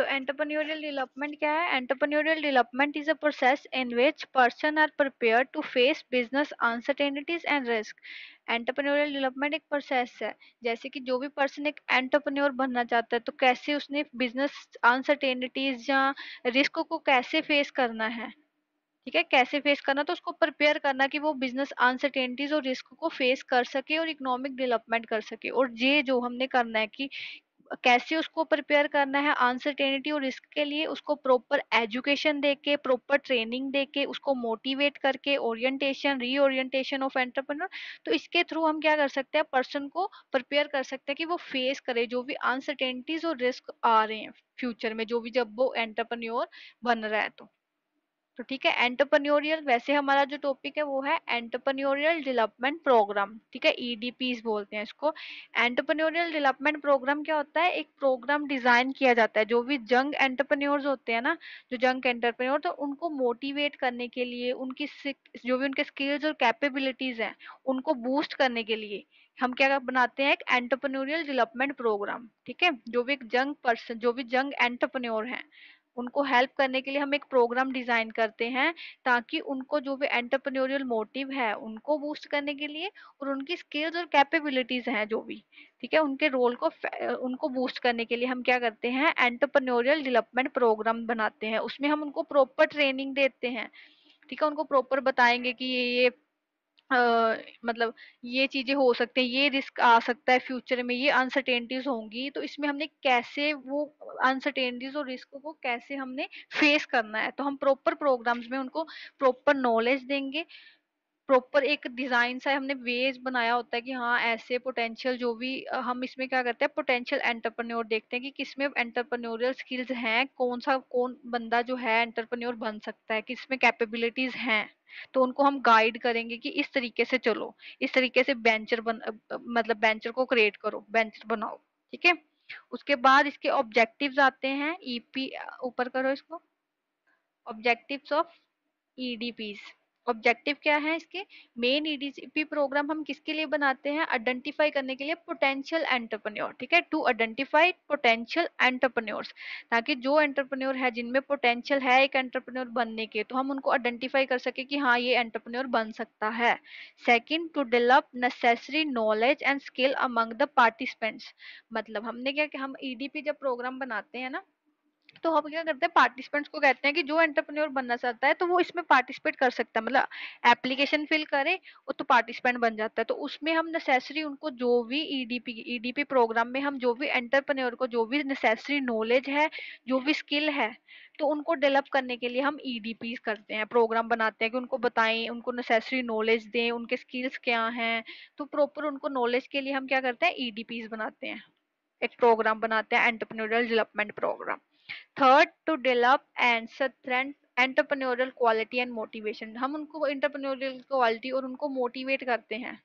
तो entrepreneurial development क्या है entrepreneurial development is a process in which person are prepare to face business uncertainties and risk entrepreneurial development एक process है जैसे कि जो भी पर्सन एक एंटरप्रेन्योर बनना चाहता है तो कैसे उसने बिजनेस अनसर्टेनिटीज या रिस्क को कैसे फेस करना है ठीक है कैसे फेस करना तो उसको प्रिपेयर करना कि वो बिजनेस अनसर्टेनिटीज और रिस्क को फेस कर सके और इकोनॉमिक डेवलपमेंट कर सके और ये जो हमने करना है कि कैसे उसको प्रिपेयर करना है अनसर्टेनिटी और रिस्क के लिए उसको प्रॉपर एजुकेशन दे के प्रॉपर ट्रेनिंग दे के उसको मोटिवेट करके ओरिएंटेशन री ओरिएंटेशन ऑफ एंटरप्रेन्योर तो इसके थ्रू हम क्या कर सकते हैं पर्सन को प्रिपेयर कर सकते हैं कि वो फेस करे जो भी अनसर्टेनिटीज और रिस्क आ रहे हैं फ्यूचर में जो भी जब वो एंटरप्रेन्योर बन रहा है तो तो ठीक है एंटरप्रन्योरियल वैसे हमारा जो टॉपिक है वो है एंटरप्रन्योरियल डेवलपमेंट प्रोग्राम ठीक है ईडीपीस e बोलते हैं इसको एंटरप्रन्योरियल डेवलपमेंट प्रोग्राम क्या होता है एक प्रोग्राम डिजाइन किया जाता है जो भी जंग एंटरप्रन्योर्स होते हैं ना जो जंग एंटरप्रन्योर तो उनको मोटिवेट करने के लिए उनकी जो भी उनके स्किल्स और कैपेबिलिटीज हैं उनको बूस्ट करने के लिए हम क्या बनाते हैं एक एंटरप्रन्योरियल डेवलपमेंट प्रोग्राम ठीक है जो भी एक जंग पर्सन जो भी जंग एंटरप्रन्योर हैं उनको हेल्प करने के लिए हम एक प्रोग्राम डिज़ाइन करते हैं ताकि उनको जो भी एंटरप्रेन्योरियल मोटिव है उनको बूस्ट करने के लिए और उनकी स्किल्स और कैपेबिलिटीज़ हैं जो भी ठीक है उनके रोल को उनको बूस्ट करने के लिए हम क्या करते हैं एंटरप्रेन्योरियल डेवलपमेंट प्रोग्राम बनाते हैं उसमें हम उनको प्रॉपर ट्रेनिंग देते हैं ठीक है उनको प्रॉपर बताएंगे कि ये ये मतलब ये चीजें हो सकती हैं ये रिस्क आ सकता है फ्यूचर में ये अनसर्टेनिटीज होंगी तो इसमें हमने कैसे वो अनसर्टेनिटीज और रिस्क को कैसे हमने फेस करना है तो हम प्रॉपर प्रोग्राम्स में उनको प्रॉपर नॉलेज देंगे प्रॉपर एक डिजाइन सा हमने वेज बनाया होता है कि हाँ ऐसे पोटेंशियल जो भी हम इसमें क्या करते हैं पोटेंशियल एंटरप्रेन्योर देखते हैं कि किसमें एंटरप्रेन्योरियल स्किल्स हैं कौन सा कौन बंदा जो है एंटरप्रेन्योर बन सकता है किसमें कैपेबिलिटीज हैं तो उनको हम गाइड करेंगे कि इस तरीके से चलो इस तरीके से बेंचर बन मतलब बेंचर को क्रिएट करो बेंचर बनाओ ठीक है उसके बाद इसके ऑब्जेक्टिव आते हैं ईपी e ऊपर करो इसको ऑब्जेक्टिव ऑफ ईडीपीज़ ऑब्जेक्टिव क्या है इसके मेन ईडीसीपी प्रोग्राम हम किसके लिए बनाते हैं आइडेंटिफाई करने के लिए पोटेंशियल एंटरप्रेन्योर ठीक है टू आइडेंटिफाई पोटेंशियल एंटरप्रेन्योर ताकि जो एंटरप्रेन्योर है जिनमें पोटेंशियल है एक एंटरप्रेन्योर बनने के तो हम उनको आइडेंटिफाई कर सके कि हाँ ये एंटरप्रेन्योर बन सकता है second to develop necessary knowledge and skill among the participants मतलब हमने क्या कि हम ईडीपी e जब प्रोग्राम बनाते हैं ना तो हम क्या करते हैं पार्टिसिपेंट्स को कहते हैं कि जो एंटरप्रेन्योर बनना चाहता है तो वो इसमें पार्टिसिपेट कर सकता है मतलब एप्लीकेशन फिल करे वो तो पार्टिसिपेंट बन जाता है तो उसमें हम नेसेसरी उनको जो भी ईडीपी ईडीपी प्रोग्राम में हम जो भी एंटरप्रेन्योर को जो भी नेसेसरी नॉलेज है जो भी स्किल है तो उनको डेवलप करने के लिए हम ईडीपी e करते हैं प्रोग्राम बनाते हैं कि उनको बताएं उनको नेसेसरी नॉलेज दें उनके स्किल्स क्या हैं तो प्रॉपर उनको नॉलेज के लिए हम क्या करते हैं ईडीपी e बनाते हैं एक प्रोग्राम बनाते हैं entrepreneurial development program third to develop and entrepreneurial quality and motivation हम उनको एंटरप्रेन्योरियल क्वालिटी और उनको मोटिवेट करते हैं